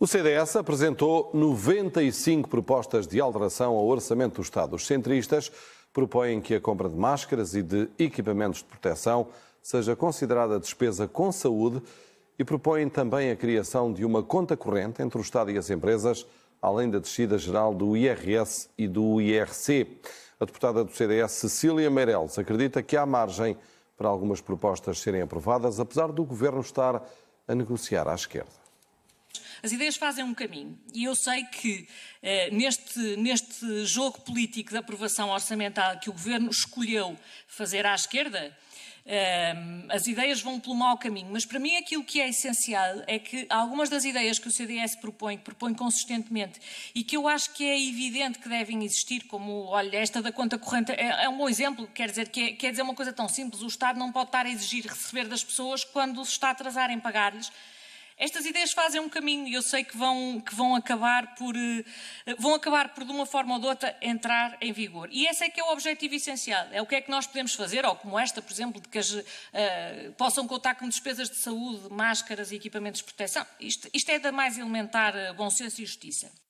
O CDS apresentou 95 propostas de alteração ao orçamento do Estado. Os centristas propõem que a compra de máscaras e de equipamentos de proteção seja considerada despesa com saúde e propõem também a criação de uma conta corrente entre o Estado e as empresas, além da descida geral do IRS e do IRC. A deputada do CDS, Cecília Meireles, acredita que há margem para algumas propostas serem aprovadas, apesar do governo estar a negociar à esquerda. As ideias fazem um caminho e eu sei que eh, neste, neste jogo político da aprovação orçamental que o governo escolheu fazer à esquerda, eh, as ideias vão pelo mau caminho, mas para mim aquilo que é essencial é que algumas das ideias que o CDS propõe, que propõe consistentemente e que eu acho que é evidente que devem existir, como, olha, esta da conta corrente é, é um bom exemplo, quer dizer, que é, quer dizer uma coisa tão simples, o Estado não pode estar a exigir receber das pessoas quando se está a atrasar em pagar-lhes estas ideias fazem um caminho e eu sei que vão, que vão acabar por eh, vão acabar por de uma forma ou de outra entrar em vigor. E esse é que é o objetivo essencial. É o que é que nós podemos fazer, ou como esta, por exemplo, de que as, uh, possam contar com despesas de saúde, máscaras e equipamentos de proteção. Isto, isto é da mais elementar eh, bom senso e justiça.